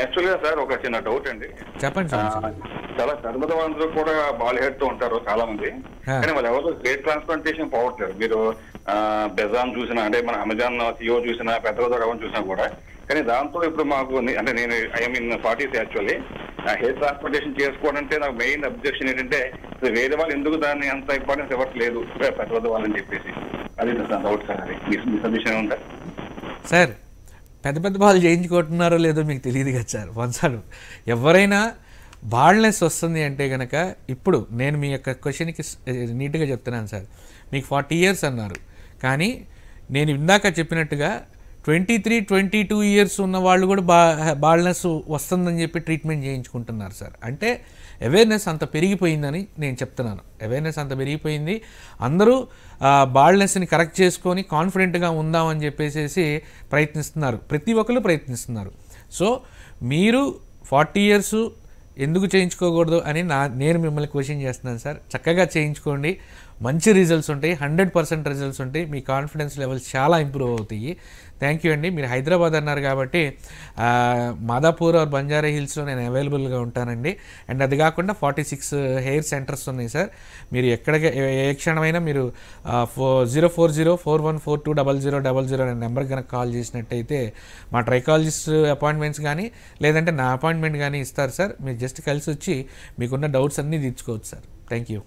యాక్చువల్గా సార్ ఒక చిన్న డౌట్ అండి చెప్పండి చాలా చర్మదవాంతులు కూడా బాల్ హెడ్ తో ఉంటారు చాలా మంది కానీ వాళ్ళు ఎవరు హెయిర్ ట్రాన్స్ప్లాంటేషన్ పోవట్లేదు మీరు బెజాన్ చూసినా అంటే మన అమెజాన్ సిఓ చూసినా పెద్ద ఎవరు చూసినా కూడా కానీ దాంతో ఇప్పుడు మాకు అంటే నేను I mean parties actually hair transplantation చేసుకోవాలంటే నాకు మెయిన్ అబ్జెక్షన్ ఏంటంటే వేరే వాళ్ళు ఎందుకు దాన్ని అంత ఇంపార్టెన్స్ ఇవ్వట్లేదు పెద్దగోదావరి వాళ్ళని చెప్పేసి అది డౌట్ సార్ అది మీ సజెషన్ ఉంటారు సార్ పెద్ద పెద్ద వాళ్ళు చేయించుకుంటున్నారో లేదో మీకు తెలియదు కదా సార్ వన్సాడు ఎవరైనా బాల్నెస్ వస్తుంది అంటే కనుక ఇప్పుడు నేను మీ యొక్క క్వశ్చన్కి నీట్గా చెప్తున్నాను సార్ మీకు ఫార్టీ ఇయర్స్ అన్నారు కానీ నేను ఇందాక చెప్పినట్టుగా twenty three twenty two years ఉన్న వాళ్ళు కూడా బా బాల్నెస్ వస్తుందని చెప్పి ట్రీట్మెంట్ చేయించుకుంటున్నారు సార్ అంటే అవేర్నెస్ అంత పెరిగిపోయిందని నేను చెప్తున్నాను అవేర్నెస్ అంత పెరిగిపోయింది అందరూ బాల్నెస్ని కరెక్ట్ చేసుకొని కాన్ఫిడెంట్గా ఉందామని చెప్పేసి ప్రయత్నిస్తున్నారు ప్రతి ఒక్కరు ప్రయత్నిస్తున్నారు సో మీరు ఫార్టీ ఇయర్స్ ఎందుకు చేయించుకోకూడదు అని నా నేను మిమ్మల్ని క్వశ్చన్ చేస్తున్నాను సార్ చక్కగా చేయించుకోండి మంచి రిజల్ట్స్ ఉంటాయి హండ్రెడ్ పర్సెంట్ రిజల్ట్స్ ఉంటాయి మీ కాన్ఫిడెన్స్ లెవెల్స్ చాలా ఇంప్రూవ్ అవుతాయి థ్యాంక్ యూ అండి మీరు హైదరాబాద్ అన్నారు కాబట్టి మాదాపూర్ ఆర్ బంజారా హిల్స్లో నేను అవైలబుల్గా ఉంటానండి అండ్ అది కాకుండా ఫార్టీ సిక్స్ హెయిర్ సెంటర్స్ ఉన్నాయి సార్ మీరు ఎక్కడ ఏ క్షణమైనా మీరు ఫో zero four zero four one four two double zero double zero అనే నెంబర్ కనుక కాల్ చేసినట్టయితే మా ట్రైకాలజిస్ట్ అపాయింట్మెంట్స్ కానీ లేదంటే నా అపాయింట్మెంట్ కానీ ఇస్తారు సార్ మీరు జస్ట్ కలిసి వచ్చి మీకున్న డౌట్స్ అన్నీ తీర్చుకోవచ్చు సార్ థ్యాంక్ యూ